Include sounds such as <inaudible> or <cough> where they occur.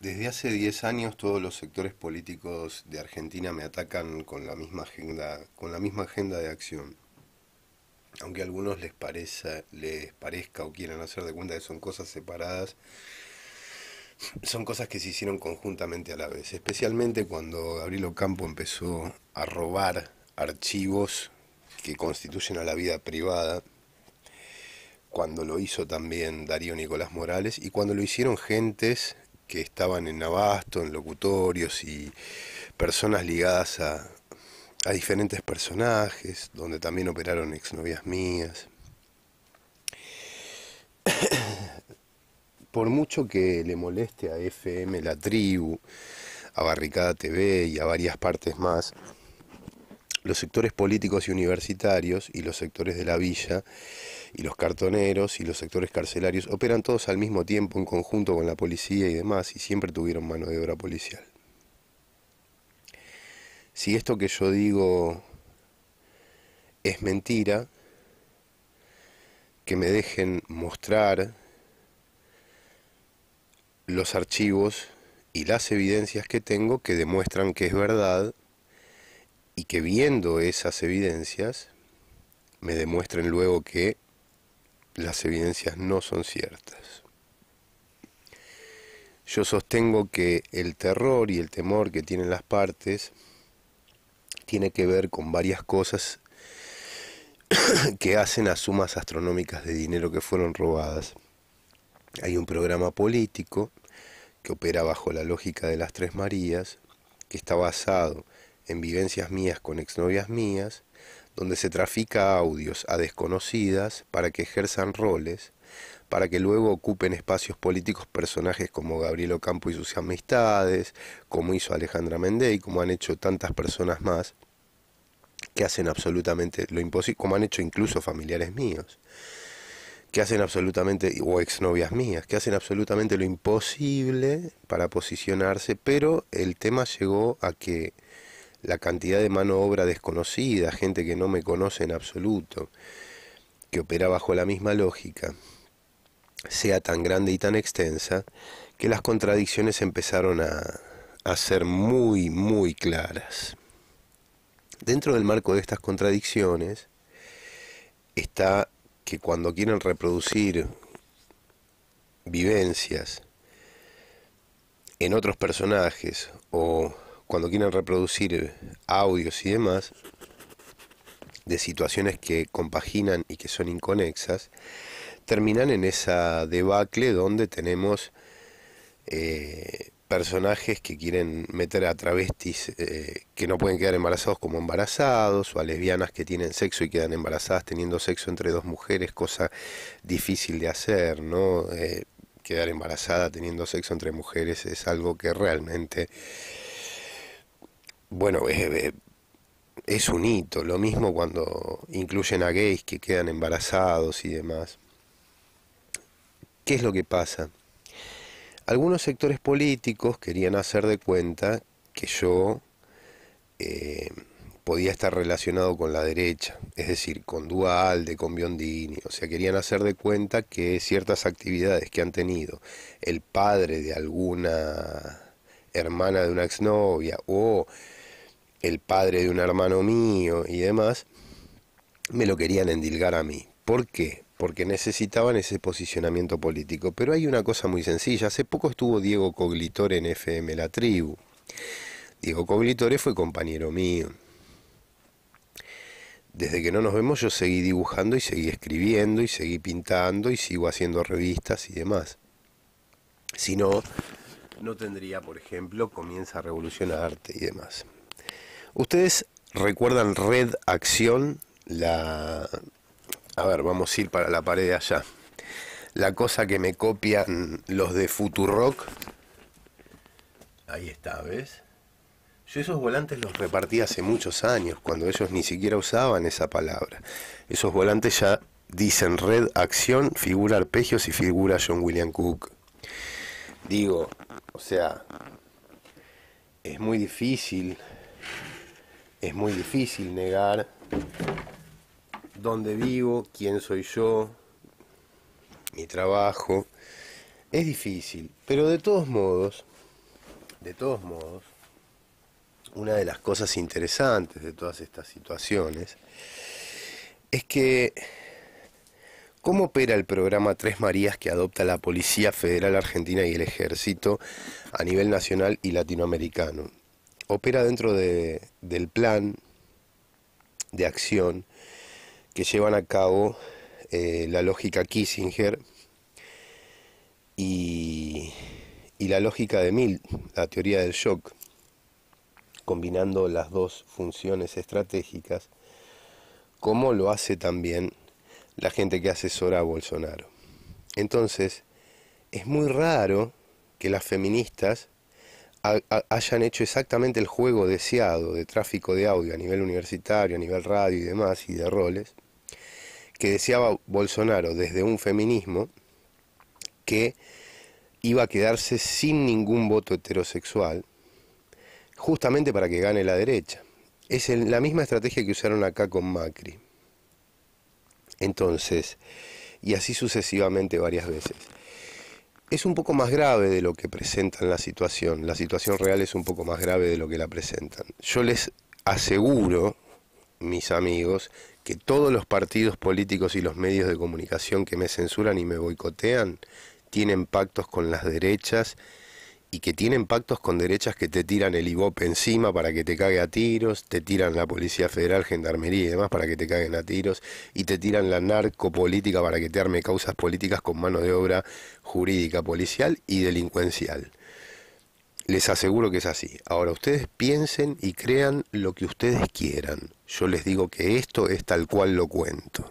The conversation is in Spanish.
Desde hace 10 años todos los sectores políticos de Argentina me atacan con la misma agenda, con la misma agenda de acción. Aunque a algunos les parezca, les parezca o quieran hacer de cuenta que son cosas separadas, son cosas que se hicieron conjuntamente a la vez, especialmente cuando Gabriel Ocampo empezó a robar archivos que constituyen a la vida privada, cuando lo hizo también Darío Nicolás Morales y cuando lo hicieron gentes que estaban en abasto, en locutorios y personas ligadas a, diferentes personajes, donde también operaron exnovias mías. <coughs> Por mucho que le moleste a FM La Tribu, a Barricada TV y a varias partes más, los sectores políticos y universitarios y los sectores de la villa y los cartoneros y los sectores carcelarios operan todos al mismo tiempo en conjunto con la policía y demás y siempre tuvieron mano de obra policial. Si esto que yo digo es mentira, que me dejen mostrar los archivos y las evidencias que tengo que demuestran que es verdad y que viendo esas evidencias me demuestren luego que las evidencias no son ciertas. Yo sostengo que el terror y el temor que tienen las partes tiene que ver con varias cosas <coughs> que hacen a sumas astronómicas de dinero que fueron robadas. Hay un programa político que opera bajo la lógica de las Tres Marías, que está basado en vivencias mías con exnovias mías, donde se trafica audios a desconocidas para que ejerzan roles, para que luego ocupen espacios políticos personajes como Gabriel Ocampo y sus amistades, como hizo Alejandra Mendey, como han hecho tantas personas más, que hacen absolutamente lo imposible, como han hecho incluso familiares míos, que hacen absolutamente, o exnovias mías, que hacen absolutamente lo imposible para posicionarse, pero el tema llegó a que la cantidad de mano obra desconocida, gente que no me conoce en absoluto, que opera bajo la misma lógica, sea tan grande y tan extensa, que las contradicciones empezaron a, a ser muy, muy claras. Dentro del marco de estas contradicciones está que cuando quieren reproducir vivencias en otros personajes o cuando quieren reproducir eh, audios y demás de situaciones que compaginan y que son inconexas, terminan en esa debacle donde tenemos eh, personajes que quieren meter a travestis eh, que no pueden quedar embarazados como embarazados, o a lesbianas que tienen sexo y quedan embarazadas teniendo sexo entre dos mujeres, cosa difícil de hacer, ¿no? quedar embarazada teniendo sexo entre mujeres es algo que realmente bueno, eh, es, un hito. Lo mismo cuando incluyen a gays que quedan embarazados y demás. ¿Qué es lo que pasa? Algunos sectores políticos querían hacer de cuenta que yo eh, podía estar relacionado con la derecha, es decir, con Dualde, con Biondini, o sea, querían hacer de cuenta que ciertas actividades que han tenido el padre de alguna hermana de una exnovia o el padre de un hermano mío y demás, me lo querían endilgar a mí. ¿Por qué? Porque necesitaban ese posicionamiento político. Pero hay una cosa muy sencilla. Hace poco estuvo Diego Coglitore en FM La Tribu. Diego Coglitore fue compañero mío. Desde que no nos vemos yo seguí dibujando y seguí escribiendo y seguí pintando y sigo haciendo revistas y demás. Si no, no tendría, por ejemplo, Comienza a arte y demás. Ustedes recuerdan Red Acción, la... A ver, vamos a ir para la pared de allá. La cosa que me copian los de Futurock. Ahí está, ¿ves? Yo esos volantes los repartí hace muchos años, cuando ellos ni siquiera usaban esa palabra. Esos volantes ya dicen red acción, figura arpegios y figura John William Cook. Digo, o sea, es muy difícil es muy difícil negar dónde vivo, quién soy yo, mi trabajo. Es difícil, pero de todos modos, de todos modos, una de las cosas interesantes de todas estas situaciones es que ¿Cómo opera el programa Tres Marías que adopta la Policía Federal Argentina y el Ejército a nivel nacional y latinoamericano? opera dentro del plan de acción que llevan a cabo eh, la lógica Kissinger y, y la lógica de Mill, la teoría del shock, combinando las dos funciones estratégicas, como lo hace también la gente que asesora a Bolsonaro. Entonces, es muy raro que las feministas hayan hecho exactamente el juego deseado de tráfico de audio a nivel universitario, a nivel radio y demás, y de roles, que deseaba Bolsonaro desde un feminismo que iba a quedarse sin ningún voto heterosexual, justamente para que gane la derecha. Es la misma estrategia que usaron acá con Macri. Entonces, y así sucesivamente varias veces es un poco más grave de lo que presentan la situación. La situación real es un poco más grave de lo que la presentan. Yo les aseguro, mis amigos, que todos los partidos políticos y los medios de comunicación que me censuran y me boicotean tienen pactos con las derechas y que tienen pactos con derechas que te tiran el IBOP encima para que te cague a tiros, te tiran la Policía Federal, Gendarmería y demás para que te caguen a tiros, y te tiran la narcopolítica para que te arme causas políticas con mano de obra jurídica, policial y delincuencial. Les aseguro que es así. Ahora ustedes piensen y crean lo que ustedes quieran. Yo les digo que esto es tal cual lo cuento.